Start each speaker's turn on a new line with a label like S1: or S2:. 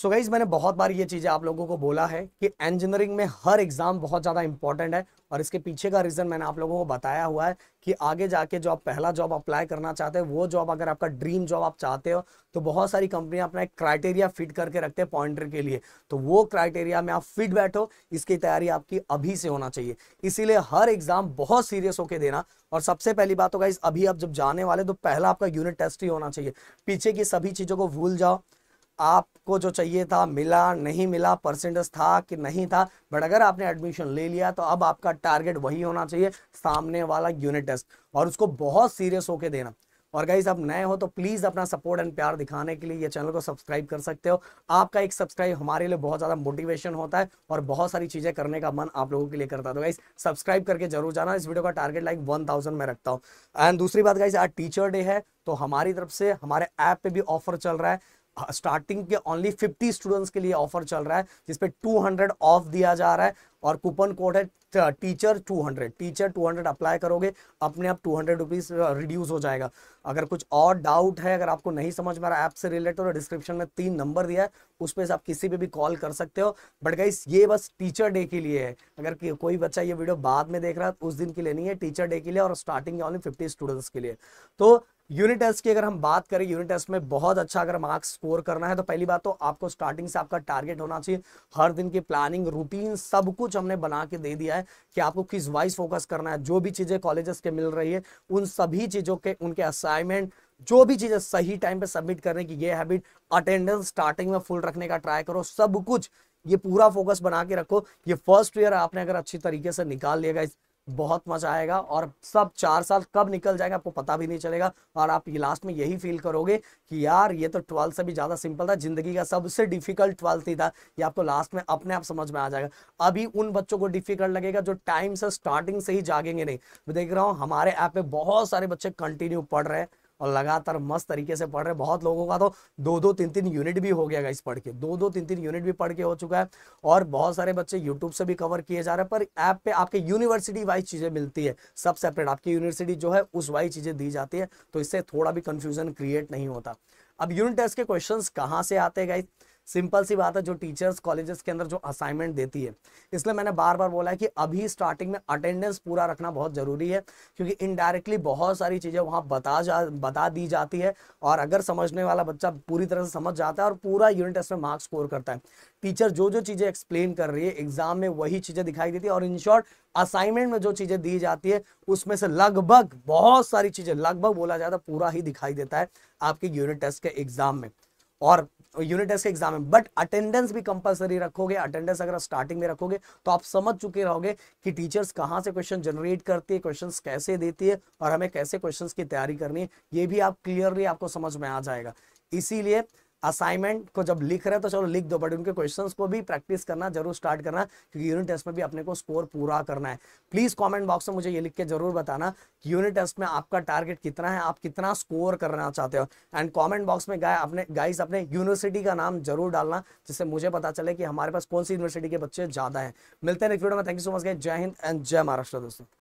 S1: सो so guys मैंने बहुत बार ये चीज़ें आप लोगों को बोला है कि इंजीनियरिंग में हर एग्ज़ाम बहुत ज़्यादा इंपॉर्टेंट है और इसके पीछे का रीज़न मैंने आप लोगों को बताया हुआ है कि आगे जाके जो आप पहला जॉब अप्लाई करना चाहते हो वो जॉब अगर आपका ड्रीम जॉब आप चाहते हो तो बहुत सारी कंपनियां अपना एक क्राइटेरिया फिट करके रखते हैं पॉइंटर के लिए तो वो क्राइटेरिया में आप फिट बैठो इसकी तैयारी आपकी अभी से होना चाहिए इसीलिए हर एग्ज़ाम बहुत सीरियस होकर देना और सबसे पहली बात होगा तो इस अभी आप जब जाने वाले तो पहला आपका यूनिट टेस्ट ही होना चाहिए पीछे की सभी चीज़ों को भूल जाओ आप आपको जो चाहिए था मिला नहीं मिला परसेंटेज था कि नहीं था बट अगर आपने एडमिशन ले लिया तो अब आपका टारगेट वही होना चाहिए सामने वाला यूनिट टेस्ट और उसको बहुत सीरियस होके देना और गाइज आप नए हो तो प्लीज़ अपना सपोर्ट एंड प्यार दिखाने के लिए ये चैनल को सब्सक्राइब कर सकते हो आपका एक सब्सक्राइब हमारे लिए बहुत ज़्यादा मोटिवेशन होता है और बहुत सारी चीज़ें करने का मन आप लोगों के लिए करता है तो गाइज सब्सक्राइब करके जरूर जाना इस वीडियो का टारगेट लाइक 1000 थाउजेंड में रखता हूँ एंड दूसरी बात गाइज आज टीचर डे है तो हमारी तरफ से हमारे ऐप पे भी ऑफर चल रहा है स्टार्टिंग के ओनली 50 स्टूडेंट्स के लिए ऑफर चल रहा है जिसपे 200 ऑफ दिया जा रहा है और कूपन कोड है टीचर 200 टीचर 200 अप्लाई करोगे अपने आप टू हंड्रेड रिड्यूस हो जाएगा अगर कुछ और डाउट है अगर आपको नहीं समझ में आ रहा ऐप से रिलेटेड और डिस्क्रिप्शन में तीन नंबर दिया है उस पर आप किसी पे भी कॉल कर सकते हो बट गई ये बस टीचर डे के लिए है अगर कोई बच्चा ये वीडियो बाद में देख रहा है उस दिन के लिए नहीं है टीचर डे के लिए और स्टार्टिंग ऑनली फिफ्टी स्टूडेंट्स के लिए तो यूनिट टेस्ट की अगर हम बात करें यूनिट टेस्ट में बहुत अच्छा अगर मार्क्स स्कोर करना है तो पहली बात तो आपको स्टार्टिंग से आपका टारगेट होना चाहिए हर दिन की प्लानिंग रूटीन सब कुछ हमने बना के दे दिया है कि आपको किस वाइज फोकस करना है जो भी चीज़ें कॉलेजेस के मिल रही है उन सभी चीज़ों के उनके असाइनमेंट जो भी चीज़ें सही टाइम पे सबमिट करने की ये हैबिट अटेंडेंस स्टार्टिंग में फुल रखने का ट्राई करो सब कुछ ये पूरा फोकस बना के रखो ये फर्स्ट ईयर आपने अगर अच्छी तरीके से निकाल लिया इस बहुत मजा आएगा और सब चार साल कब निकल जाएगा आपको पता भी नहीं चलेगा और आप लास्ट में यही फील करोगे कि यार ये तो ट्वेल्थ से भी ज़्यादा सिंपल था जिंदगी का सबसे डिफिकल्ट ट्वेल्थ ही था ये आपको लास्ट में अपने आप समझ में आ जाएगा अभी उन बच्चों को डिफिकल्ट लगेगा जो टाइम से स्टार्टिंग से ही जागेंगे नहीं मैं देख रहा हूँ हमारे ऐप पे बहुत सारे बच्चे कंटिन्यू पढ़ रहे हैं और लगातार मस्त तरीके से पढ़ रहे बहुत लोगों का तो दो दो तीन तीन यूनिट भी हो गया इस पढ़ के दो दो तीन तीन यूनिट भी पढ़ के हो चुका है और बहुत सारे बच्चे यूट्यूब से भी कवर किए जा रहे हैं पर ऐप पे आपके यूनिवर्सिटी वाइज चीज़ें मिलती है सब सेपरेट आपकी यूनिवर्सिटी जो है उस वाइज चीज़ें दी जाती है तो इससे थोड़ा भी कंफ्यूजन क्रिएट नहीं होता अब यूनिट टेस्ट के क्वेश्चन कहाँ से आते हैं गाइज सिंपल सी बात है जो टीचर्स कॉलेजेस के अंदर जो असाइनमेंट देती है इसलिए मैंने बार बार बोला है कि अभी स्टार्टिंग में अटेंडेंस पूरा रखना बहुत ज़रूरी है क्योंकि इनडायरेक्टली बहुत सारी चीज़ें वहां बता जा बता दी जाती है और अगर समझने वाला बच्चा पूरी तरह से समझ जाता है और पूरा यूनिट टेस्ट में मार्क्स स्कोर करता है टीचर जो जो चीज़ें एक्सप्लेन कर रही है एग्जाम में वही चीज़ें दिखाई देती है और इन शॉर्ट असाइनमेंट में जो चीज़ें दी जाती है उसमें से लगभग बहुत सारी चीज़ें लगभग बोला जाता है पूरा ही दिखाई देता है आपके यूनिट टेस्ट के एग्जाम में और यूनिट टेस्ट का एग्जाम है बट अटेंडेंस भी कंपलसरी रखोगे अटेंडेंस अगर स्टार्टिंग में रखोगे तो आप समझ चुके रहोगे कि टीचर्स कहाँ से क्वेश्चन जनरेट करती है क्वेश्चन कैसे देती है और हमें कैसे क्वेश्चन की तैयारी करनी है ये भी आप क्लियरली आपको समझ में आ जाएगा इसीलिए असाइनमेंट को जब लिख रहे हैं तो चलो लिख दो बट उनके क्वेश्चन को भी प्रैक्टिस करना जरूर स्टार्ट करना क्योंकि यूनिट टेस्ट में भी अपने को स्कोर पूरा करना है प्लीज कॉमेंट बॉक्स में मुझे ये लिख के जरूर बताना कि यूनिट टेस्ट में आपका टारगेट कितना है आप कितना स्कोर करना चाहते हो एंड कॉमेंट बॉक्स में गाय अपने गाइस अपने यूनिवर्सिटी का नाम जरूर डालना जिससे मुझे पता चले कि हमारे पास कौन सी यूनिवर्सिटी के बच्चे ज्यादा है मिलते हैं thank you so much guys जय हिंद एंड जय महाराष्ट्र दोस्तों